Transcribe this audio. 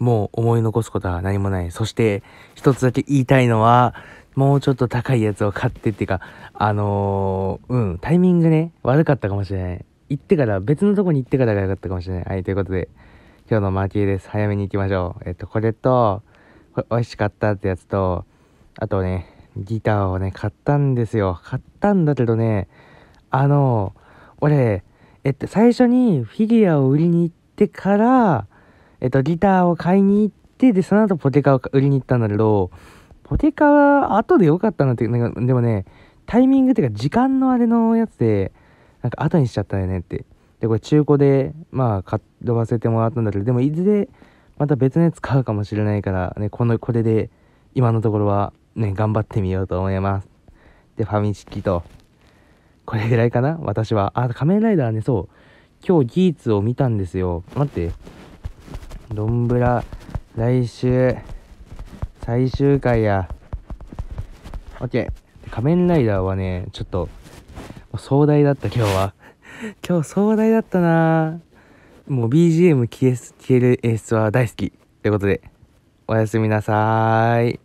もう思い残すことは何もない。そして、一つだけ言いたいのは、もうちょっと高いやつを買ってっていうか、あのー、うん、タイミングね、悪かったかもしれない。行ってから、別のとこに行ってからが良かったかもしれない。はい、ということで、今日のマーキーです。早めに行きましょう。えっと、これと、これ美味しかったってやつと、あとね、ギターをね、買ったんですよ。買ったんだけどね、あのー、俺、えっと、最初にフィギュアを売りに行ってから、えっと、ギターを買いに行って、で、その後ポテカを売りに行ったんだけど、ポテカは後で良かったなって、なんか、でもね、タイミングっていうか時間のあれのやつで、なんか後にしちゃったよねって。で、これ中古で、まあ、買っ飛ばせてもらったんだけど、でもいずれ、また別のやつ買うかもしれないから、ね、この、これで、今のところは、ね、頑張ってみようと思います。で、ファミチキと、これぐらいかな私は。あ、仮面ライダーね、そう。今日ギーツを見たんですよ。待って。ドンブラ、来週、最終回や。オッケー。仮面ライダーはね、ちょっと、壮大だった今日は。今日壮大だったなもう BGM 消え消える演出は大好き。ということで、おやすみなさーい。